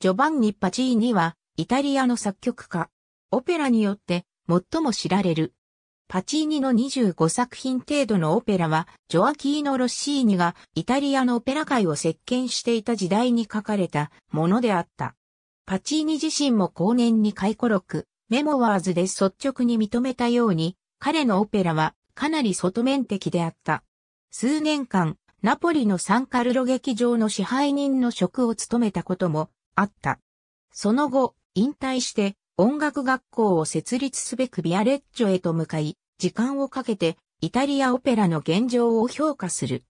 ジョバンニ・パチーニは、イタリアの作曲家。オペラによって、最も知られる。パチーニの25作品程度のオペラは、ジョアキーノ・ロッシーニがイタリアのオペラ界を席巻していた時代に書かれたものであった。パチーニ自身も後年に回顧録、メモワーズで率直に認めたように、彼のオペラはかなり外面的であった。数年間、ナポリのサンカルロ劇場の支配人の職を務めたこともあった。その後、引退して音楽学校を設立すべくビアレッジョへと向かい、時間をかけてイタリアオペラの現状を評価する。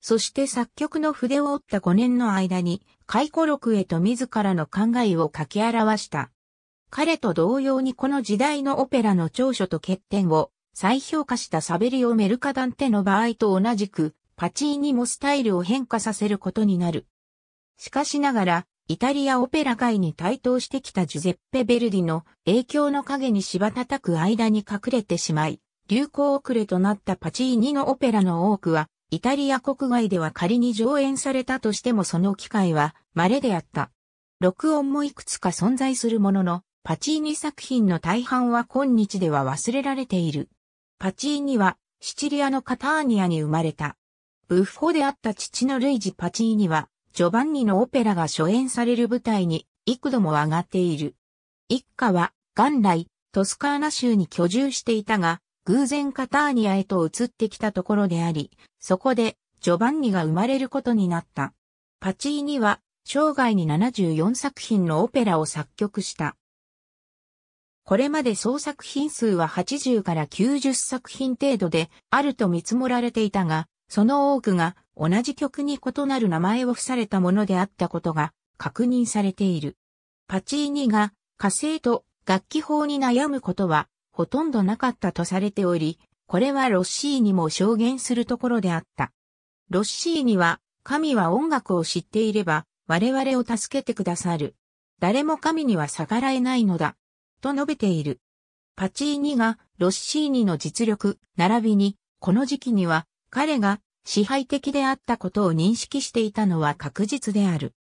そして作曲の筆を折った5年の間に、回顧録へと自らの考えを書き表した。彼と同様にこの時代のオペラの長所と欠点を再評価したサベリオ・メルカダンテの場合と同じく、パチーニもスタイルを変化させることになる。しかしながら、イタリアオペラ界に台頭してきたジュゼッペ・ベルディの影響の影に芝叩く間に隠れてしまい、流行遅れとなったパチーニのオペラの多くは、イタリア国外では仮に上演されたとしてもその機会は稀であった。録音もいくつか存在するものの、パチーニ作品の大半は今日では忘れられている。パチーニはシチリアのカターニアに生まれた。ブッフォであった父のルイジ・パチーニはジョバンニのオペラが初演される舞台に幾度も上がっている。一家は元来トスカーナ州に居住していたが、偶然カターニアへと移ってきたところであり、そこでジョバンニが生まれることになった。パチーニは生涯に74作品のオペラを作曲した。これまで総作品数は80から90作品程度であると見積もられていたが、その多くが同じ曲に異なる名前を付されたものであったことが確認されている。パチーニが火星と楽器法に悩むことはほとんどなかったとされており、これはロッシーニも証言するところであった。ロッシーニは、神は音楽を知っていれば、我々を助けてくださる。誰も神には逆らえないのだ。と述べている。パチーニがロッシーニの実力、並びに、この時期には、彼が支配的であったことを認識していたのは確実である。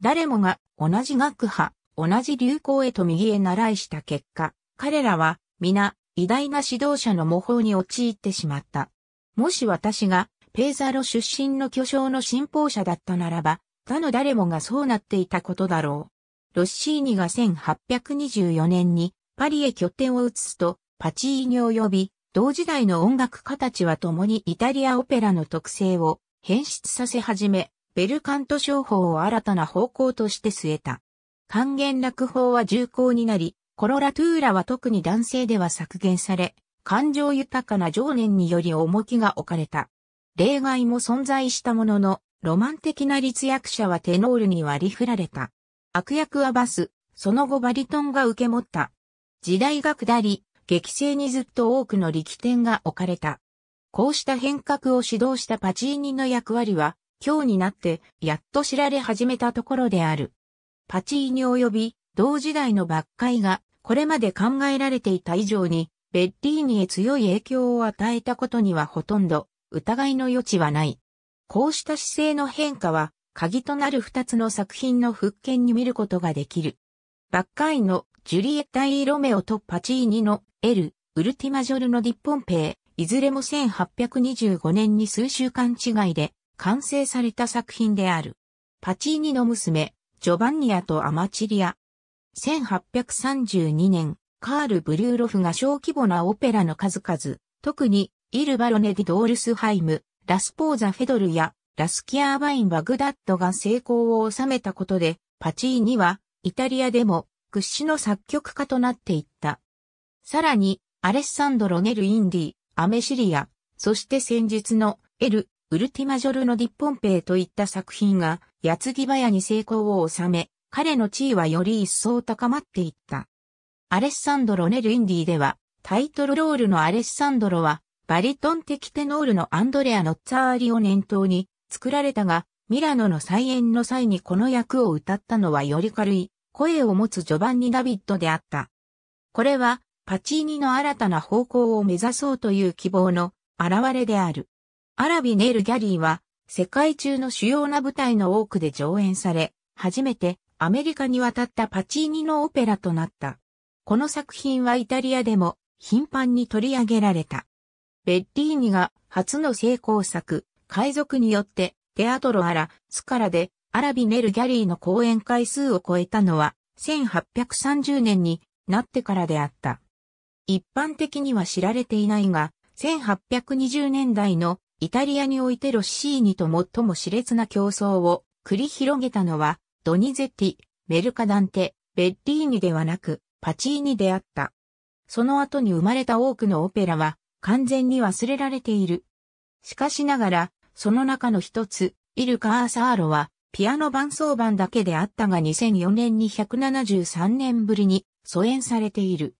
誰もが同じ学派、同じ流行へと右へ習いした結果、彼らは皆偉大な指導者の模倣に陥ってしまった。もし私がペーザロ出身の巨匠の信奉者だったならば、他の誰もがそうなっていたことだろう。ロッシーニが1824年にパリへ拠点を移すと、パチーニを呼び、同時代の音楽家たちは共にイタリアオペラの特性を変質させ始め、ベルカント商法を新たな方向として据えた。還元落法は重厚になり、コロラトゥーラは特に男性では削減され、感情豊かな情念により重きが置かれた。例外も存在したものの、ロマン的な立役者はテノールに割り振られた。悪役はバス、その後バリトンが受け持った。時代が下り、激戦にずっと多くの力点が置かれた。こうした変革を指導したパチーニの役割は、今日になってやっと知られ始めたところである。パチーニ及び同時代の幕会がこれまで考えられていた以上にベッリーニへ強い影響を与えたことにはほとんど疑いの余地はない。こうした姿勢の変化は鍵となる二つの作品の復権に見ることができる。カイのジュリエッタ・イ・ロメオとパチーニのエル、ウルティマジョルのディッポンペイ、いずれも1825年に数週間違いで完成された作品である。パチーニの娘、ジョバンニアとアマチリア。1832年、カール・ブリューロフが小規模なオペラの数々、特に、イル・バロネ・ディ・ドールスハイム、ラスポーザ・フェドルや、ラスキアーバイン・バグダッドが成功を収めたことで、パチーニは、イタリアでも、屈指の作曲家となっていった。さらに、アレッサンドロ・ネル・インディ、アメシリア、そして先日のエル・ウルティマジョルのディッポンペイといった作品が、矢継ぎ早に成功を収め、彼の地位はより一層高まっていった。アレッサンドロ・ネル・インディでは、タイトルロールのアレッサンドロは、バリトン的テノールのアンドレア・ノッツァーリを念頭に作られたが、ミラノの再演の際にこの役を歌ったのはより軽い、声を持つ序盤にダビッドであった。これは、パチーニの新たな方向を目指そうという希望の現れである。アラビ・ネール・ギャリーは、世界中の主要な舞台の多くで上演され、初めてアメリカに渡ったパチーニのオペラとなった。この作品はイタリアでも頻繁に取り上げられた。ベッリーニが初の成功作、海賊によってテアトロアラ、スカラでアラビネル・ギャリーの公演回数を超えたのは1830年になってからであった。一般的には知られていないが、1820年代のイタリアにおいてロッシーニと最も熾烈な競争を繰り広げたのは、ドニゼティ、メルカダンテ、ベッリーニではなく、パチーニであった。その後に生まれた多くのオペラは、完全に忘れられている。しかしながら、その中の一つ、イルカ・アーサーロは、ピアノ伴奏版だけであったが2004年に173年ぶりに疎遠されている。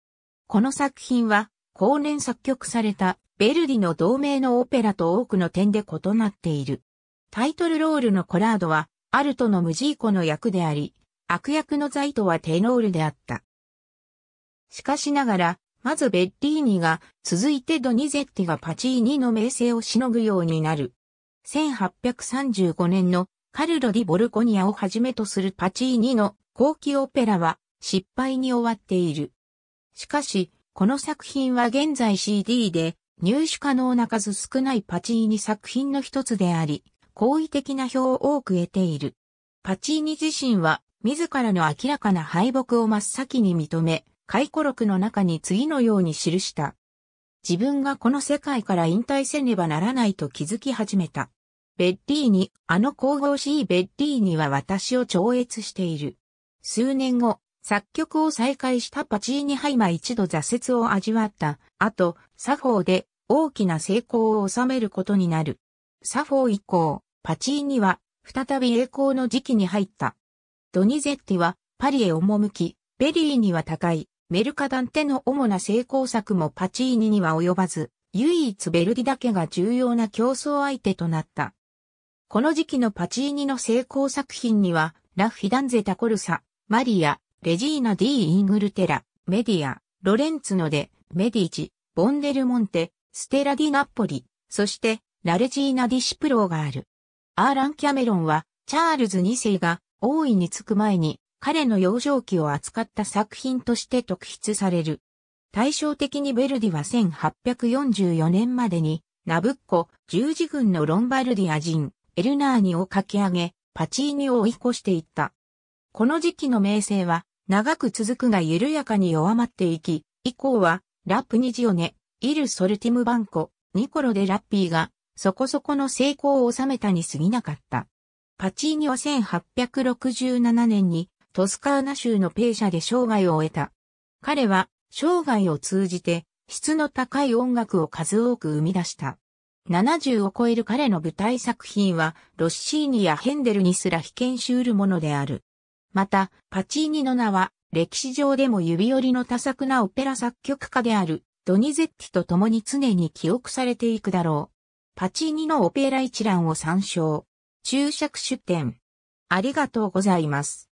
この作品は、後年作曲された、ヴェルディの同名のオペラと多くの点で異なっている。タイトルロールのコラードは、アルトのムジーコの役であり、悪役の在とはテノールであった。しかしながら、まずベッリーニが、続いてドニゼッティがパチーニの名声をしのぐようになる。1835年のカルロ・ディ・ボルコニアをはじめとするパチーニの後期オペラは失敗に終わっている。しかし、この作品は現在 CD で入手可能な数少ないパチーニ作品の一つであり、好意的な票を多く得ている。パチーニ自身は自らの明らかな敗北を真っ先に認め、回顧録の中に次のように記した。自分がこの世界から引退せねばならないと気づき始めた。ベッリーニ、あの神々しいベッリーニは私を超越している。数年後、作曲を再開したパチーニハイマ一度挫折を味わった後、作法で大きな成功を収めることになる。作法以降、パチーニは再び栄光の時期に入った。ドニゼッティはパリへ赴き、ベリーには高い、メルカダンテの主な成功作もパチーニには及ばず、唯一ベルディだけが重要な競争相手となった。この時期のパチーニの成功作品には、ラ・フィダンゼ・タコルサ、マリア、レジーナ・ディ・イングルテラ、メディア、ロレンツノで、メディチ、ボンデルモンテ、ステラ・ディ・ナッポリ、そして、ラレジーナ・ディ・シプローがある。アーラン・キャメロンは、チャールズ2世が王位に着く前に、彼の幼少期を扱った作品として特筆される。対照的にベルディは1844年までに、ナブッコ、十字軍のロンバルディア人、エルナーニを書き上げ、パチーニを追い越していった。この時期の名声は、長く続くが緩やかに弱まっていき、以降は、ラプニジオネ、イル・ソルティムバンコ、ニコロでラッピーが、そこそこの成功を収めたに過ぎなかった。パチーニは1867年に、トスカーナ州のペーシャで生涯を終えた。彼は、生涯を通じて、質の高い音楽を数多く生み出した。70を超える彼の舞台作品は、ロッシーニやヘンデルにすら被験しうるものである。また、パチーニの名は、歴史上でも指折りの多作なオペラ作曲家である、ドニゼッティと共に常に記憶されていくだろう。パチーニのオペラ一覧を参照。注釈出典。ありがとうございます。